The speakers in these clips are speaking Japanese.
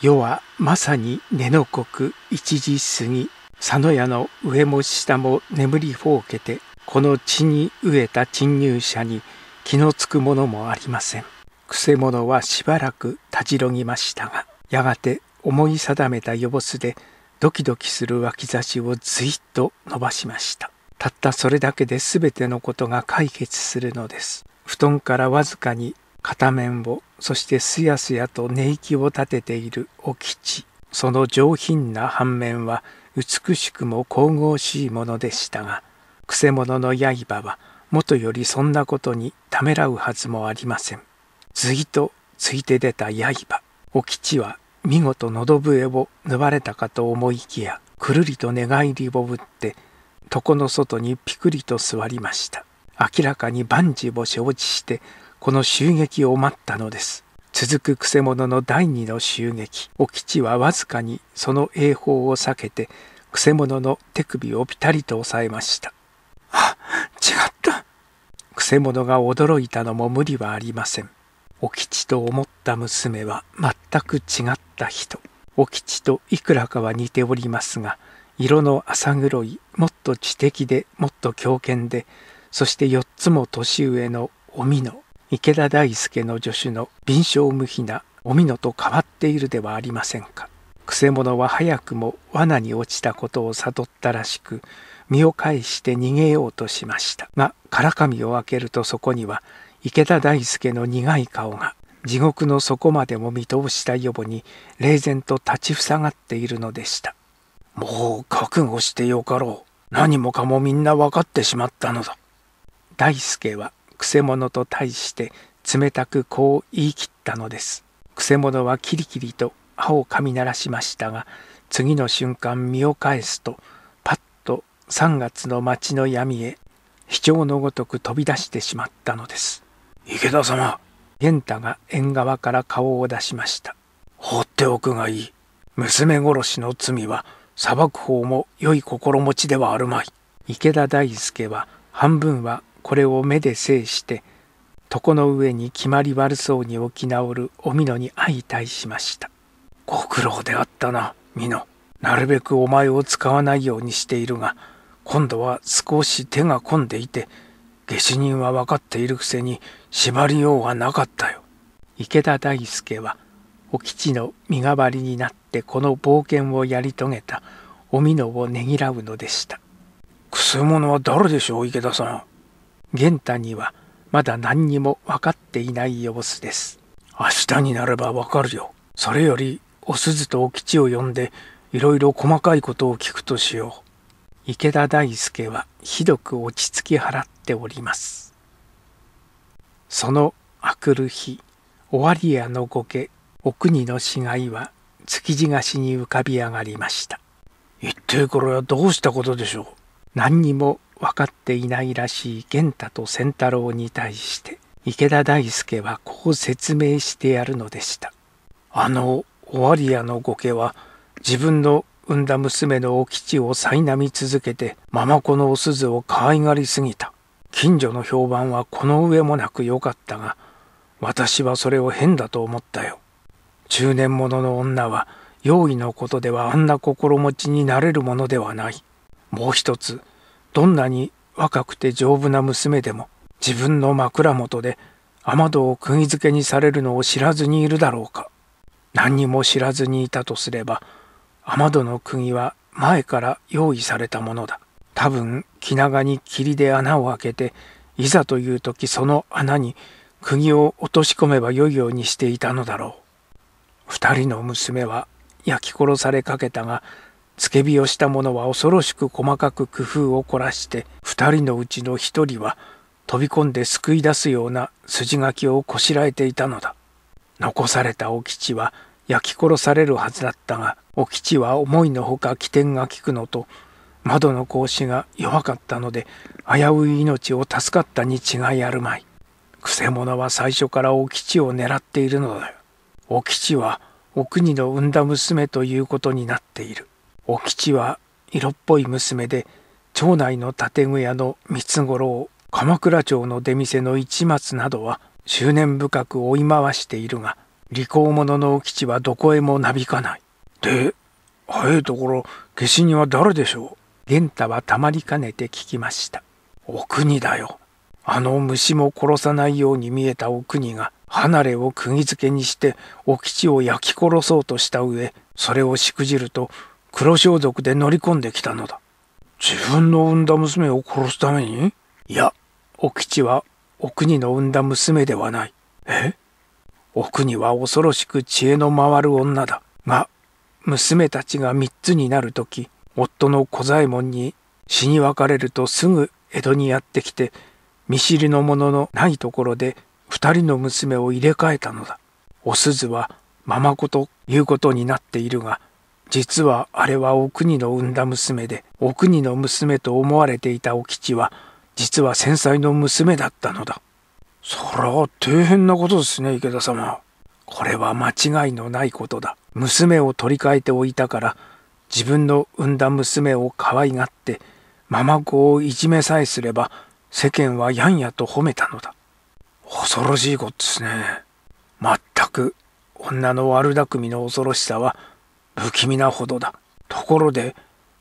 世はまさに根の刻一時過ぎ佐野屋の上も下も眠りほうけてこの地に飢えた侵入者に気のつくものもありませんくせ者はしばらくたじろぎましたがやがて思い定めた夜ボスでドキドキする脇差しをずいっと伸ばしましたたったそれだけで全てのことが解決するのです布団からわずかに片面をそしてすやすやと寝息を立てているお吉その上品な反面は美しくも神々しいものでしたがくせ者の刃はもとよりそんなことにためらうはずもありません随とついて出た刃お吉は見事喉笛を縫われたかと思いきやくるりと寝返りを打って床の外にピクリと座りました明らかに万事を承知してこの襲撃を待ったのです。続くくせ者の第二の襲撃、お吉はわずかにその栄法を避けて、くせ者の手首をピタリと押さえました。あ、違った。くせ者が驚いたのも無理はありません。お吉と思った娘は全く違った人。お吉といくらかは似ておりますが、色の浅黒い、もっと知的で、もっと強犬で、そして4つも年上のお美の池田大輔の助手の敏捷無比なおみのと変わっているではありませんか。くせ者は早くも罠に落ちたことを悟ったらしく、身を返して逃げようとしました。が、からかみを開けるとそこには、池田大輔の苦い顔が、地獄の底までも見通した予母に、冷然と立ちふさがっているのでした。もう覚悟してよかろう。何もかもみんなわかってしまったのだ。大輔はくせ者と対して冷たくこう言い切ったのです。く者はキリキリと歯をかみ鳴らしましたが次の瞬間身を返すとパッと3月の町の闇へ飛鳥のごとく飛び出してしまったのです。池田様玄太が縁側から顔を出しました。放っておくがいい。娘殺しの罪は裁く方も良い心持ちではあるまい。池田大輔は半分はこれを目で制して床の上に決まり悪そうに置き直るおみのに相対しましたご苦労であったな美濃なるべくお前を使わないようにしているが今度は少し手が込んでいて下手人は分かっているくせに縛りようがなかったよ池田大輔はお吉の身代わりになってこの冒険をやり遂げたおみのをねぎらうのでしたくせ者は誰でしょう池田さん玄太にはまだ何にも分かっていない様子です。明日になればわかるよ。それより、お鈴とお吉を呼んで、いろいろ細かいことを聞くとしよう。池田大輔はひどく落ち着き払っております。そのあくる日、尾張屋の御家、お国の死骸は築地菓子に浮かび上がりました。一体これはどうしたことでしょう。何にも分かっていないらしい源太と仙太郎に対して池田大輔はこう説明してやるのでしたあの尾張屋の御家は自分の産んだ娘のお吉を苛み続けてママ子のお鈴を可愛がりすぎた近所の評判はこの上もなく良かったが私はそれを変だと思ったよ中年者の女は用意のことではあんな心持ちになれるものではないもう一つどんなに若くて丈夫な娘でも自分の枕元で雨戸を釘付けにされるのを知らずにいるだろうか何にも知らずにいたとすれば雨戸の釘は前から用意されたものだ多分気長に霧で穴を開けていざという時その穴に釘を落とし込めばよいようにしていたのだろう二人の娘は焼き殺されかけたがつけ火をした者は恐ろしく細かく工夫を凝らして二人のうちの一人は飛び込んで救い出すような筋書きをこしらえていたのだ残されたお吉は焼き殺されるはずだったがお吉は思いのほか起点が利くのと窓の格子が弱かったので危うい命を助かったに違いあるまいくせ者は最初からお吉を狙っているのだよお吉はお国の産んだ娘ということになっているお吉は色っぽい娘で町内の建具屋の三つ五郎鎌倉町の出店の市松などは執念深く追い回しているが利口者のお吉はどこへもなびかない。で早いところ下手人は誰でしょう源太はたまりかねて聞きました。お国だよ。あの虫も殺さないように見えたお国が離れを釘付けにしてお吉を焼き殺そうとした上それをしくじると黒装束で乗り込んできたのだ。自分の産んだ娘を殺すためにいや、お吉はお国の産んだ娘ではない。えお国は恐ろしく知恵の回る女だ。が、娘たちが三つになるとき、夫の小左衛門に死に別れるとすぐ江戸にやってきて、見知りの者のないところで二人の娘を入れ替えたのだ。お鈴はままこと言うことになっているが、実はあれはお国の産んだ娘でお国の娘と思われていたお吉は実は繊細の娘だったのだそら大変なことですね池田様これは間違いのないことだ娘を取り替えておいたから自分の産んだ娘を可愛がってママ子をいじめさえすれば世間はやんやと褒めたのだ恐ろしいことですねまったく女の悪巧みの恐ろしさは不気味なほどだ。ところで、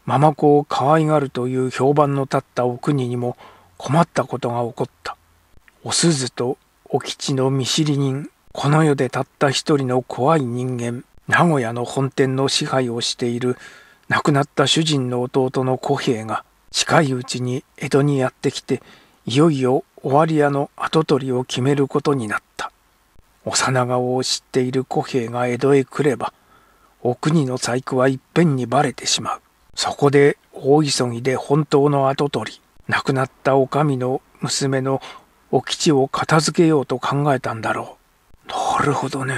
ママ子を可愛がるという評判の立ったお国にも困ったことが起こった。お鈴とお吉の見知り人、この世でたった一人の怖い人間、名古屋の本店の支配をしている亡くなった主人の弟の小平が近いうちに江戸にやってきて、いよいよ終わり屋の跡取りを決めることになった。幼顔を知っている小平が江戸へ来れば、お国の細工はいっぺんにばれてしまう。そこで大急ぎで本当の跡取り、亡くなったお上の娘のお吉を片付けようと考えたんだろう。なるほどね。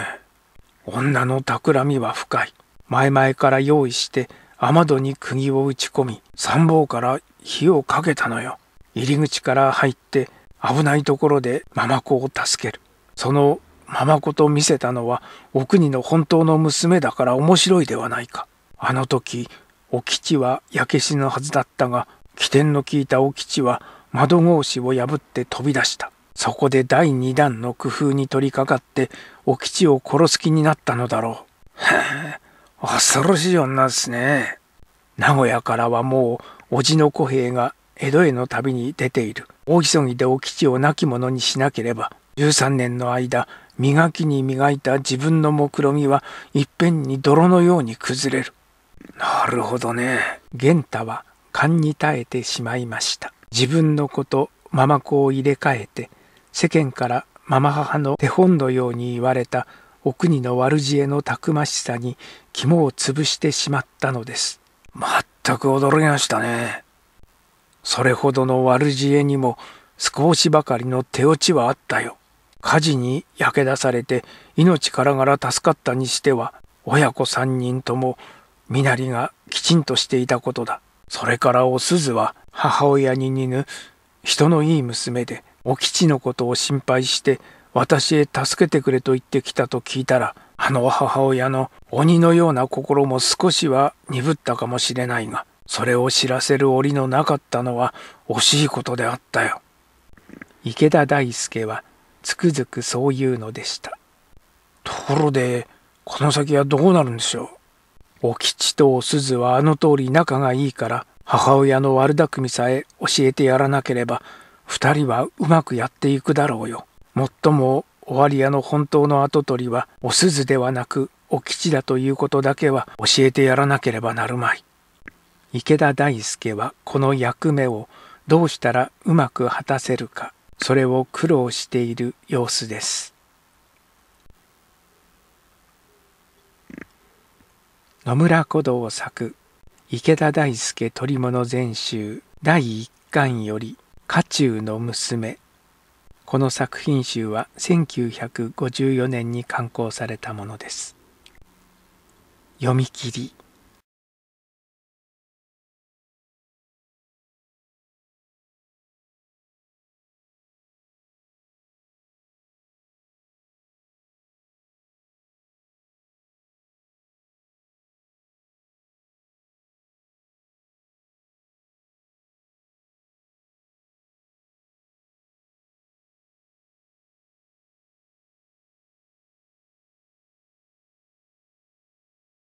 女の企みは深い。前々から用意して雨戸に釘を打ち込み、参謀から火をかけたのよ。入り口から入って危ないところでママ子を助ける。そのままこと見せたのはお国の本当の娘だから面白いではないか。あの時、お吉は焼け死のはずだったが、起点の効いたお吉は窓格子を破って飛び出した。そこで第二弾の工夫に取り掛かって、お吉を殺す気になったのだろう。へえ、恐ろしい女ですね。名古屋からはもう、叔父の小兵が江戸への旅に出ている。大急ぎでお吉を亡き者にしなければ、13年の間、磨きに磨いた自分の目論みはいっぺんに泥のように崩れる。なるほどね。玄太は勘に耐えてしまいました。自分の子とママ子を入れ替えて、世間からママ母の手本のように言われたお国の悪知恵のたくましさに肝を潰してしまったのです。まったく驚きましたね。それほどの悪知恵にも少しばかりの手落ちはあったよ。火事に焼け出されて命からがら助かったにしては親子三人とも身なりがきちんとしていたことだ。それからお鈴は母親に似ぬ人のいい娘でお吉のことを心配して私へ助けてくれと言ってきたと聞いたらあの母親の鬼のような心も少しは鈍ったかもしれないがそれを知らせる檻のなかったのは惜しいことであったよ。池田大輔はつくづくそういうのでしたところでこの先はどうなるんでしょうお吉とお鈴はあの通り仲がいいから母親の悪巧みさえ教えてやらなければ二人はうまくやっていくだろうよもっともわり屋の本当の跡取りはお鈴ではなくお吉だということだけは教えてやらなければなるまい池田大輔はこの役目をどうしたらうまく果たせるかそれを苦労している様子です。野村古道作池田大輔取物全集第一巻より「家中の娘」この作品集は1954年に刊行されたものです。読み切り